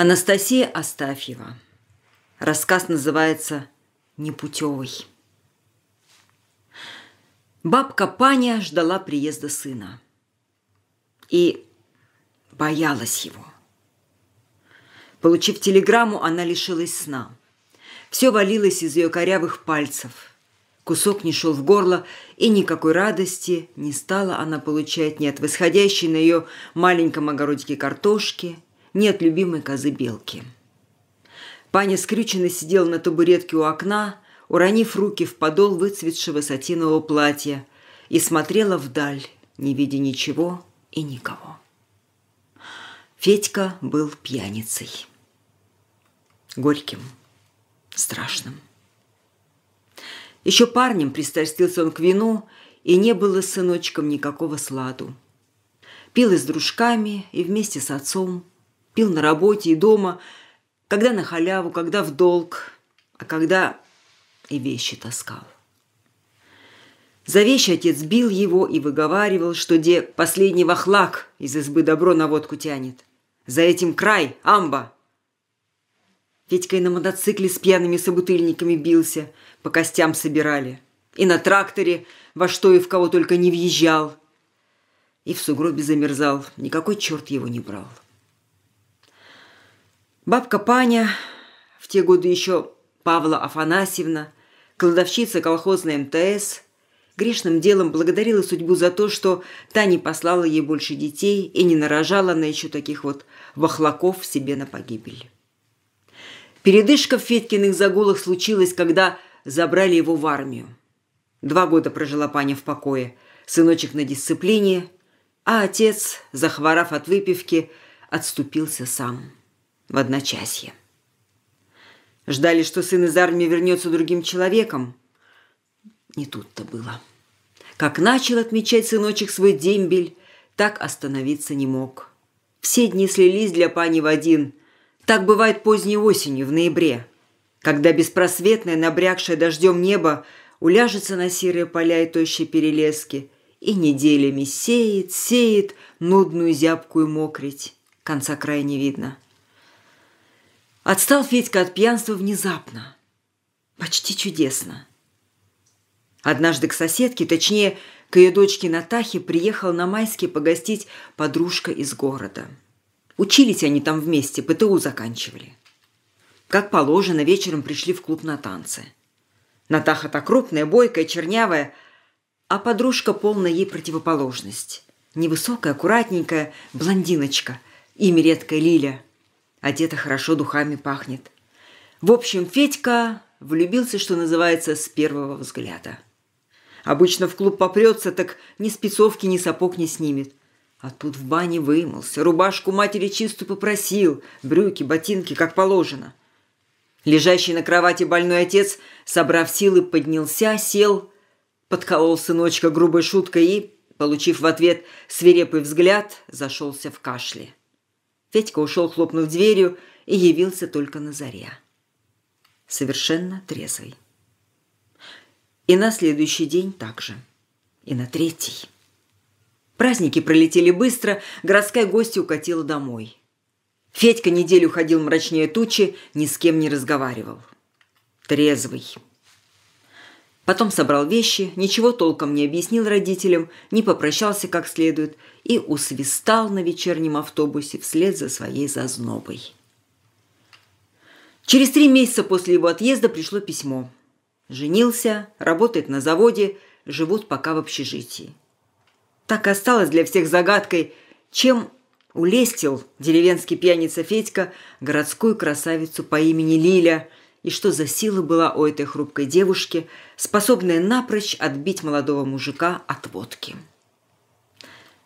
Анастасия Астафьева. Рассказ называется «Непутевый». Бабка Паня ждала приезда сына и боялась его. Получив телеграмму, она лишилась сна. Все валилось из ее корявых пальцев. Кусок не шел в горло, и никакой радости не стала она получать ни от восходящей на ее маленьком огородике картошки – нет любимой козы Белки. Паня скрюченно сидел на табуретке у окна, уронив руки в подол выцветшего сатинового платья и смотрела вдаль, не видя ничего и никого. Федька был пьяницей. Горьким, страшным. Еще парнем пристрастился он к вину, и не было с сыночком никакого сладу. Пил и с дружками, и вместе с отцом – Пил на работе и дома, когда на халяву, когда в долг, а когда и вещи таскал. За вещи отец бил его и выговаривал, что где последний вахлак из избы добро на водку тянет. За этим край, амба. Федька и на мотоцикле с пьяными собутыльниками бился, по костям собирали. И на тракторе, во что и в кого только не въезжал. И в сугробе замерзал, никакой черт его не брал. Бабка Паня, в те годы еще Павла Афанасьевна, кладовщица колхозной МТС, грешным делом благодарила судьбу за то, что та не послала ей больше детей и не нарожала на еще таких вот вахлаков себе на погибель. Передышка в Федькиных загулах случилась, когда забрали его в армию. Два года прожила Паня в покое, сыночек на дисциплине, а отец, захворав от выпивки, отступился сам в одночасье. Ждали, что сын из армии вернется другим человеком. Не тут-то было. Как начал отмечать сыночек свой дембель, так остановиться не мог. Все дни слились для пани в один. Так бывает поздней осенью, в ноябре, когда беспросветное, набрякшее дождем небо уляжется на серые поля и тощие перелески и неделями сеет, сеет нудную зябкую мокрить. Конца края не видно. Отстал Федька от пьянства внезапно. Почти чудесно. Однажды к соседке, точнее, к ее дочке Натахе, приехал на майске погостить подружка из города. Учились они там вместе, ПТУ заканчивали. Как положено, вечером пришли в клуб на танцы. Натаха-то крупная, бойкая, чернявая, а подружка полная ей противоположность. Невысокая, аккуратненькая блондиночка, имя редкая Лиля – Одета хорошо, духами пахнет. В общем, Федька влюбился, что называется, с первого взгляда. Обычно в клуб попрется, так ни спецовки, ни сапог не снимет. А тут в бане вымылся, рубашку матери чистую попросил, брюки, ботинки, как положено. Лежащий на кровати больной отец, собрав силы, поднялся, сел, подколол сыночка грубой шуткой и, получив в ответ свирепый взгляд, зашелся в кашле. Федька ушел, хлопнув дверью, и явился только на заря. Совершенно трезвый. И на следующий день также. И на третий. Праздники пролетели быстро, городская гостья укатила домой. Федька неделю ходил мрачнее тучи, ни с кем не разговаривал. Трезвый. Потом собрал вещи, ничего толком не объяснил родителям, не попрощался как следует и усвистал на вечернем автобусе вслед за своей зазнобой. Через три месяца после его отъезда пришло письмо. Женился, работает на заводе, живут пока в общежитии. Так и осталось для всех загадкой, чем улестил деревенский пьяница Федька городскую красавицу по имени Лиля – и что за сила была у этой хрупкой девушки, способная напрочь отбить молодого мужика от водки.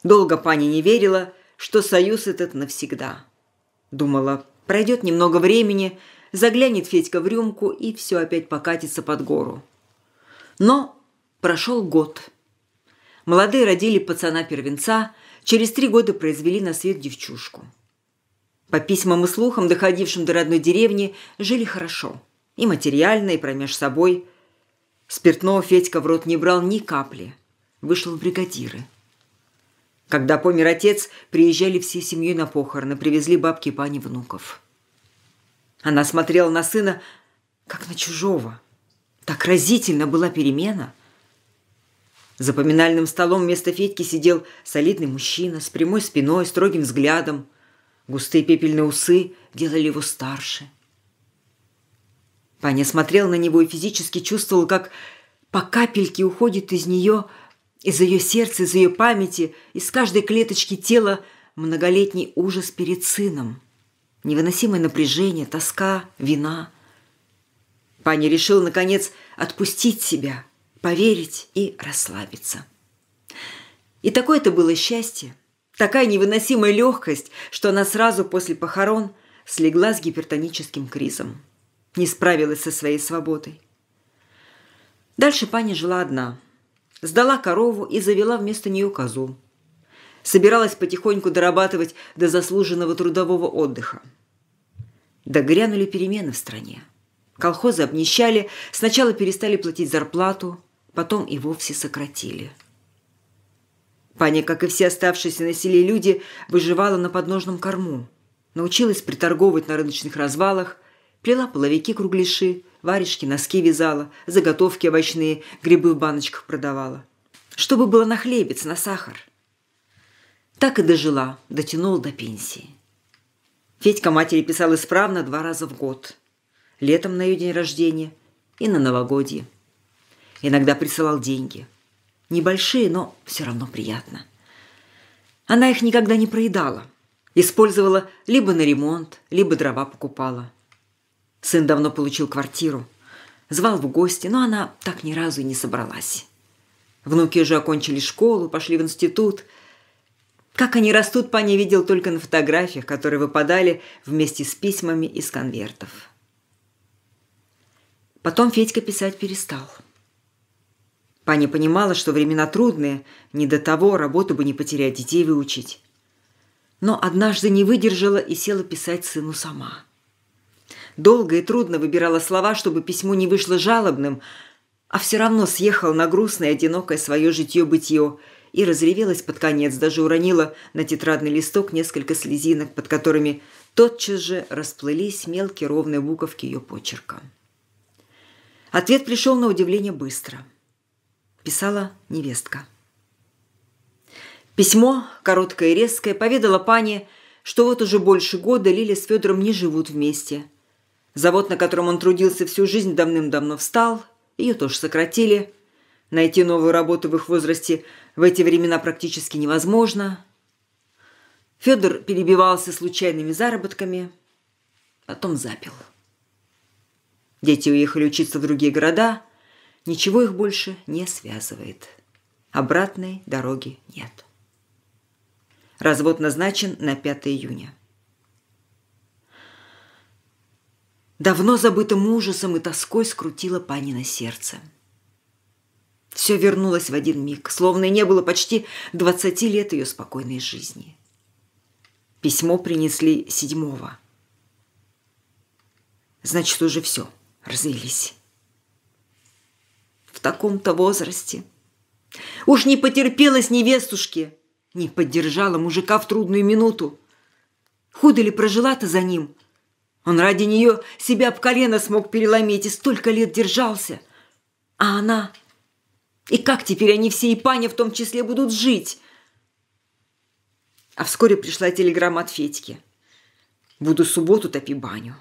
Долго пани не верила, что союз этот навсегда. Думала, пройдет немного времени, заглянет Федька в рюмку и все опять покатится под гору. Но прошел год. Молодые родили пацана-первенца, через три года произвели на свет девчушку. По письмам и слухам, доходившим до родной деревни, жили хорошо. И материально, и промеж собой. Спиртного Федька в рот не брал ни капли. Вышел в бригадиры. Когда помер отец, приезжали всей семьей на похороны, привезли бабки и пани внуков. Она смотрела на сына, как на чужого. Так разительно была перемена. За поминальным столом вместо Федьки сидел солидный мужчина с прямой спиной, строгим взглядом. Густые пепельные усы делали его старше – Ваня смотрел на него и физически чувствовал, как по капельке уходит из нее, из ее сердца, из ее памяти, из каждой клеточки тела многолетний ужас перед сыном. Невыносимое напряжение, тоска, вина. Паня решил, наконец, отпустить себя, поверить и расслабиться. И такое это было счастье, такая невыносимая легкость, что она сразу после похорон слегла с гипертоническим кризом не справилась со своей свободой. Дальше паня жила одна. Сдала корову и завела вместо нее козу. Собиралась потихоньку дорабатывать до заслуженного трудового отдыха. Да грянули перемены в стране. Колхозы обнищали, сначала перестали платить зарплату, потом и вовсе сократили. Паня, как и все оставшиеся на селе люди, выживала на подножном корму. Научилась приторговывать на рыночных развалах, Плела половики-кругляши, варежки, носки вязала, заготовки овощные, грибы в баночках продавала. Чтобы было на хлебец, на сахар. Так и дожила, дотянула до пенсии. Федька матери писал исправно два раза в год. Летом на ее день рождения и на новогодье. Иногда присылал деньги. Небольшие, но все равно приятно. Она их никогда не проедала. Использовала либо на ремонт, либо дрова покупала. Сын давно получил квартиру. Звал в гости, но она так ни разу и не собралась. Внуки уже окончили школу, пошли в институт. Как они растут, пани видел только на фотографиях, которые выпадали вместе с письмами из конвертов. Потом Федька писать перестал. Паня понимала, что времена трудные, не до того, работу бы не потерять, детей выучить. Но однажды не выдержала и села писать сыну сама – Долго и трудно выбирала слова, чтобы письмо не вышло жалобным, а все равно съехал на грустное, одинокое свое житье-бытье и разревелась под конец, даже уронила на тетрадный листок несколько слезинок, под которыми тотчас же расплылись мелкие ровные буковки ее почерка. Ответ пришел на удивление быстро. Писала невестка. Письмо, короткое и резкое, поведало пане, что вот уже больше года Лиля с Федором не живут вместе. Завод, на котором он трудился всю жизнь, давным-давно встал. Ее тоже сократили. Найти новую работу в их возрасте в эти времена практически невозможно. Федор перебивался случайными заработками, а потом запил. Дети уехали учиться в другие города, ничего их больше не связывает. Обратной дороги нет. Развод назначен на 5 июня. давно забытым ужасом и тоской скрутило Панина сердце. Все вернулось в один миг, словно и не было почти двадцати лет ее спокойной жизни. Письмо принесли седьмого. Значит, уже все, развелись. В таком-то возрасте. Уж не потерпелась невестушке, не поддержала мужика в трудную минуту. Худо ли прожила-то за ним – он ради нее себя в колено смог переломить и столько лет держался. А она... И как теперь они все и Паня в том числе будут жить? А вскоре пришла телеграмма от Федьки. «Буду субботу топи баню».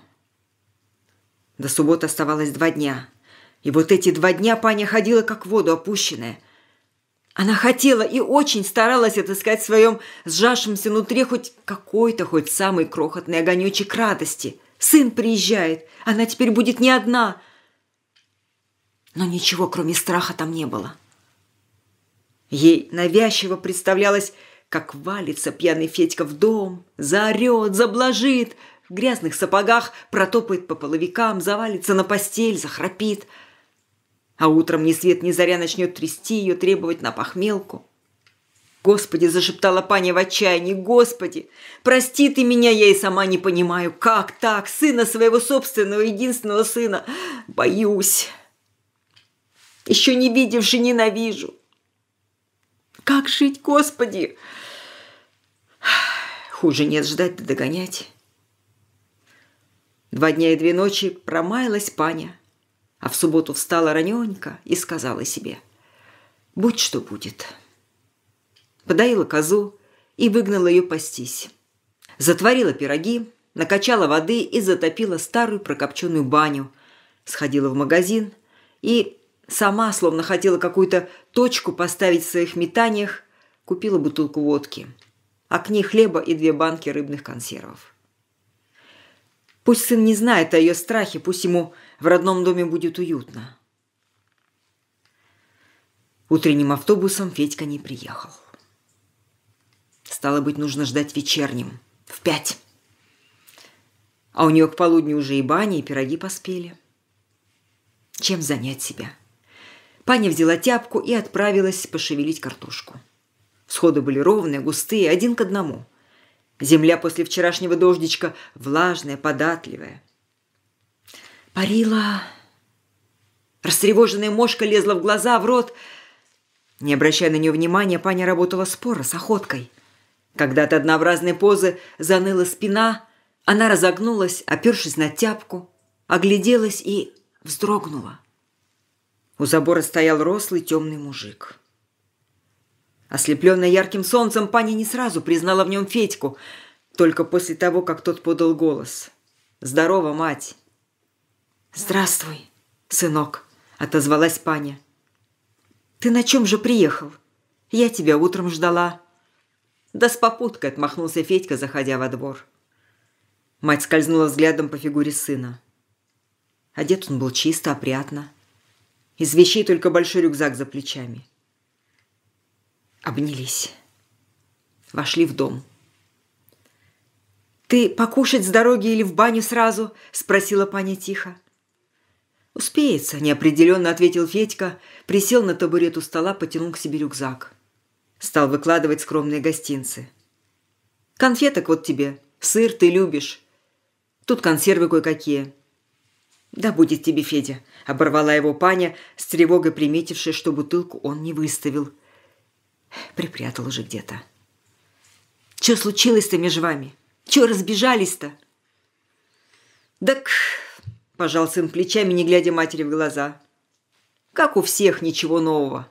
До субботы оставалось два дня. И вот эти два дня Паня ходила как в воду опущенная – она хотела и очень старалась отыскать в своем сжавшемся внутри хоть какой-то, хоть самый крохотный огонечек радости – Сын приезжает. Она теперь будет не одна. Но ничего, кроме страха, там не было. Ей навязчиво представлялось, как валится пьяный Федька в дом, заорет, заблажит, в грязных сапогах протопает по половикам, завалится на постель, захрапит. А утром ни свет ни заря начнет трясти ее, требовать на похмелку. «Господи!» – зашептала паня в отчаянии. «Господи! Прости ты меня, я и сама не понимаю. Как так? Сына своего собственного, единственного сына. Боюсь. Еще не видевши, ненавижу. Как жить, Господи?» Хуже нет ждать да догонять. Два дня и две ночи промаялась паня, а в субботу встала раненько и сказала себе «Будь что будет». Подоила козу и выгнала ее пастись. Затворила пироги, накачала воды и затопила старую прокопченную баню. Сходила в магазин и сама, словно хотела какую-то точку поставить в своих метаниях, купила бутылку водки, а к ней хлеба и две банки рыбных консервов. Пусть сын не знает о ее страхе, пусть ему в родном доме будет уютно. Утренним автобусом Федька не приехал. Стало быть, нужно ждать вечерним. В пять. А у нее к полудню уже и бани, и пироги поспели. Чем занять себя? Паня взяла тяпку и отправилась пошевелить картошку. Сходы были ровные, густые, один к одному. Земля после вчерашнего дождичка влажная, податливая. Парила. Растревоженная мошка лезла в глаза, в рот. Не обращая на нее внимания, паня работала споро, с охоткой – когда от однообразной позы заныла спина, она разогнулась, опершись на тяпку, огляделась и вздрогнула. У забора стоял рослый темный мужик. Ослепленная ярким солнцем, паня не сразу признала в нем Федьку, только после того, как тот подал голос. «Здорово, мать!» «Здравствуй, сынок!» – отозвалась паня. «Ты на чем же приехал? Я тебя утром ждала». «Да с попуткой!» – отмахнулся Федька, заходя во двор. Мать скользнула взглядом по фигуре сына. Одет он был чисто, опрятно. Из вещей только большой рюкзак за плечами. Обнялись. Вошли в дом. «Ты покушать с дороги или в баню сразу?» – спросила паня тихо. «Успеется», – неопределенно ответил Федька, присел на табурет у стола, потянул к себе рюкзак. Стал выкладывать скромные гостинцы. «Конфеток вот тебе. Сыр ты любишь. Тут консервы кое-какие». «Да будет тебе, Федя», – оборвала его паня, с тревогой приметившая, что бутылку он не выставил. Припрятал уже где-то. «Чё случилось-то между вами? Чё разбежались-то?» «Так...» – пожал сын плечами, не глядя матери в глаза. «Как у всех, ничего нового».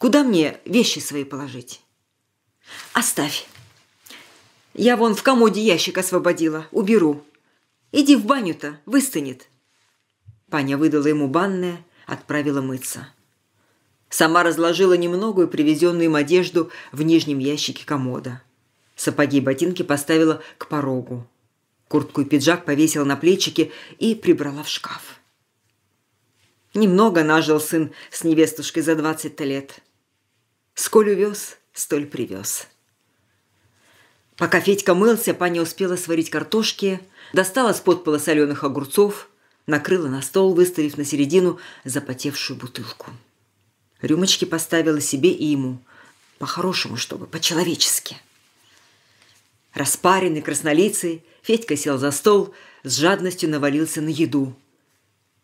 Куда мне вещи свои положить? Оставь. Я вон в комоде ящик освободила. Уберу. Иди в баню-то, выстынет. Паня выдала ему банное, отправила мыться. Сама разложила немногую привезенную им одежду в нижнем ящике комода. Сапоги и ботинки поставила к порогу. Куртку и пиджак повесила на плечики и прибрала в шкаф. Немного нажил сын с невестушкой за двадцать-то лет. Сколь увез, столь привез. Пока Федька мылся, паня успела сварить картошки, достала с подпола соленых огурцов, накрыла на стол, выставив на середину запотевшую бутылку. Рюмочки поставила себе и ему. По-хорошему, чтобы, по-человечески. Распаренный, краснолицый, Федька сел за стол, с жадностью навалился на еду.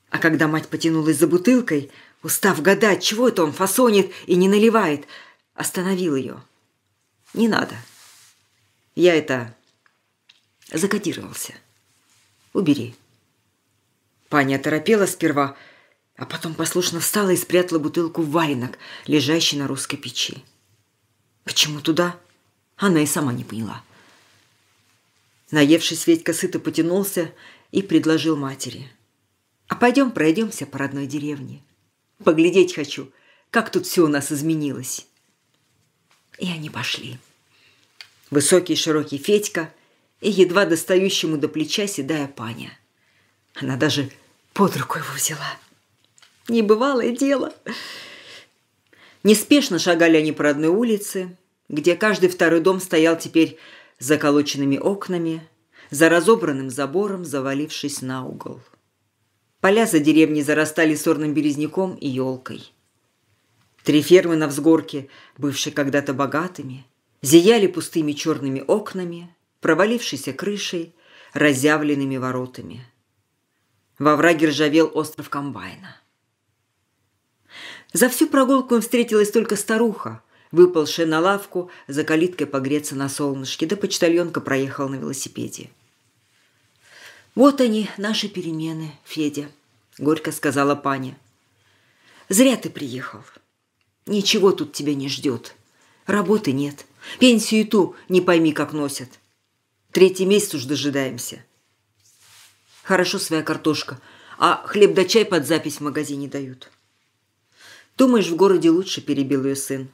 А когда мать потянулась за бутылкой, устав гадать, чего это он фасонит и не наливает – остановил ее. Не надо. Я это закодировался. Убери. Паня торопела сперва, а потом послушно встала и спрятала бутылку в валенок, лежащий на русской печи. Почему туда? Она и сама не поняла. Наевшись, Ведька сыто потянулся и предложил матери. «А пойдем пройдемся по родной деревне. Поглядеть хочу, как тут все у нас изменилось». И они пошли. Высокий широкий Федька и едва достающему до плеча седая паня. Она даже под руку его взяла. Небывалое дело. Неспешно шагали они по родной улице, где каждый второй дом стоял теперь за заколоченными окнами, за разобранным забором, завалившись на угол. Поля за деревней зарастали сорным березняком и елкой – Три фермы на взгорке, бывшие когда-то богатыми, зияли пустыми черными окнами, провалившейся крышей, разъявленными воротами. Во враге ржавел остров комбайна. За всю прогулку им встретилась только старуха, выпалшая на лавку, за калиткой погреться на солнышке, да почтальонка проехал на велосипеде. «Вот они, наши перемены, Федя», — горько сказала паня. «Зря ты приехал. Ничего тут тебя не ждет. Работы нет. Пенсию и ту не пойми, как носят. Третий месяц уж дожидаемся. Хорошо своя картошка, а хлеб да чай под запись в магазине дают. Думаешь, в городе лучше, перебил ее сын.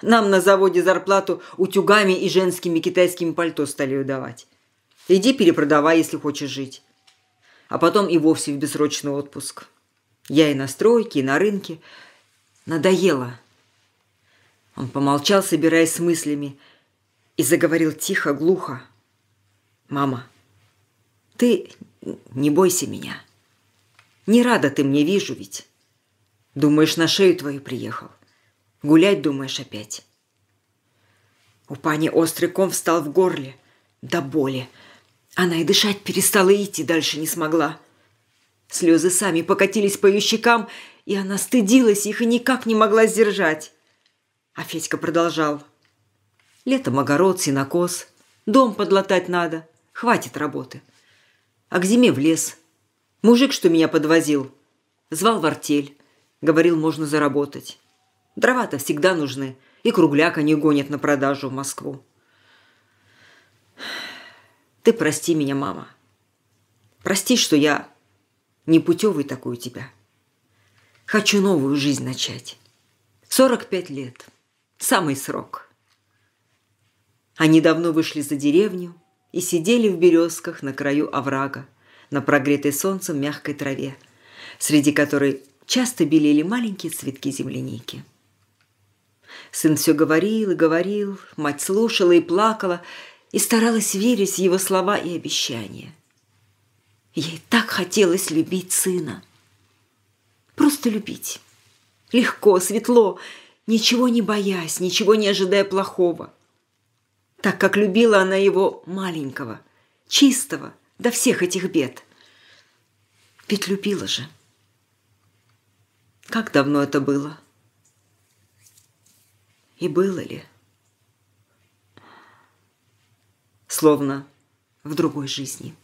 Нам на заводе зарплату утюгами и женскими китайскими пальто стали выдавать. Иди перепродавай, если хочешь жить. А потом и вовсе в бессрочный отпуск. Я и на стройке, и на рынке. Надоело. Он помолчал, собираясь с мыслями, и заговорил тихо, глухо. «Мама, ты не бойся меня. Не рада ты мне, вижу ведь. Думаешь, на шею твою приехал. Гулять думаешь опять». У пани острый ком встал в горле. До боли. Она и дышать перестала идти дальше не смогла. Слезы сами покатились по ее щекам, и она стыдилась их и никак не могла сдержать. А Федька продолжал. Летом огород, сенокос. Дом подлатать надо. Хватит работы. А к зиме в лес. Мужик, что меня подвозил, звал в артель. Говорил, можно заработать. Дрова-то всегда нужны. И кругляк они гонят на продажу в Москву. Ты прости меня, мама. Прости, что я не путевый такой у тебя. Хочу новую жизнь начать. 45 лет. Самый срок. Они давно вышли за деревню и сидели в березках на краю оврага, на прогретой солнцем мягкой траве, среди которой часто белели маленькие цветки земляники. Сын все говорил и говорил, мать слушала и плакала, и старалась верить в его слова и обещания. Ей так хотелось любить сына. Просто любить. Легко, светло, светло ничего не боясь, ничего не ожидая плохого. Так как любила она его маленького, чистого, до всех этих бед. Ведь любила же. Как давно это было? И было ли? Словно в другой жизни.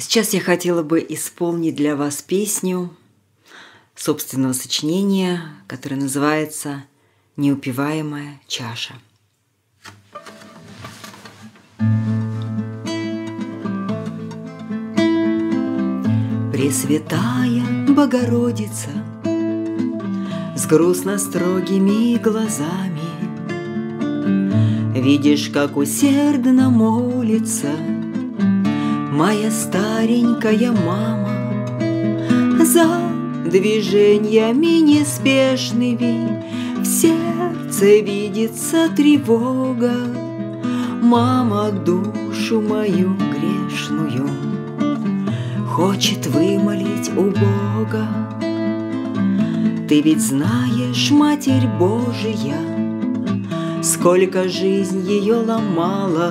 Сейчас я хотела бы исполнить для вас песню собственного сочинения, которое называется «Неупиваемая чаша». Пресвятая Богородица С грустно-строгими глазами Видишь, как усердно молится – моя старенькая мама. За движениями неспешными в сердце видится тревога. Мама душу мою грешную хочет вымолить у Бога. Ты ведь знаешь, Матерь Божия, сколько жизнь ее ломала,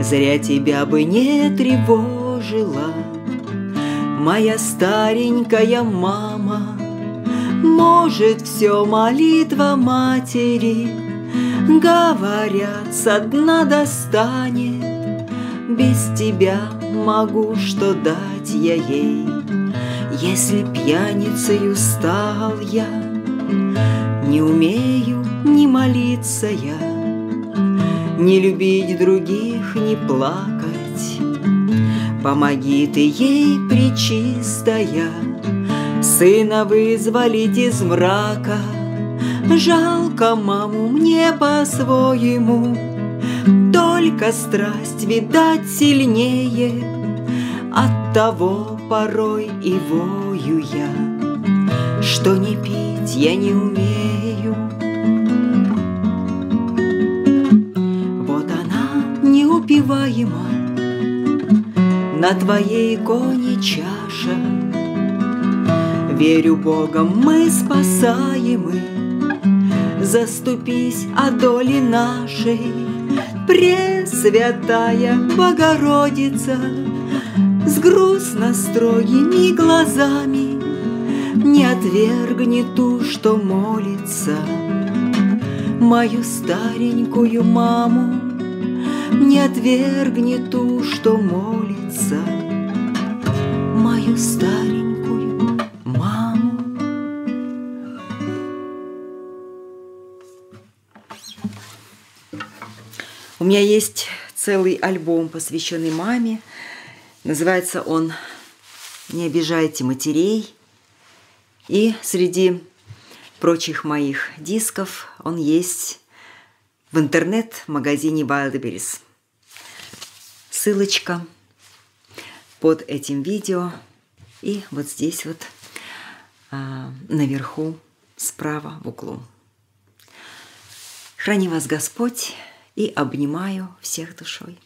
Зря тебя бы не тревожила Моя старенькая мама Может, все молитва матери Говорят, со дна достанет Без тебя могу, что дать я ей Если пьяницею стал я Не умею не молиться я не любить других, не плакать. Помоги ты ей, причистая, Сына вызволить из мрака. Жалко маму мне по-своему, Только страсть, видать, сильнее, От того порой и вою я, Что не пить я не умею. неупиваема На твоей иконе чаша Верю Богом, мы спасаемы Заступись о доли нашей Пресвятая Богородица С грустно строгими глазами Не отвергни ту, что молится Мою старенькую маму не отвергни ту, что молится, Мою старенькую маму. У меня есть целый альбом, посвященный маме. Называется он «Не обижайте матерей». И среди прочих моих дисков он есть в интернет-магазине Wildberries. Ссылочка под этим видео и вот здесь вот а, наверху справа в углу. Храни вас Господь и обнимаю всех душой.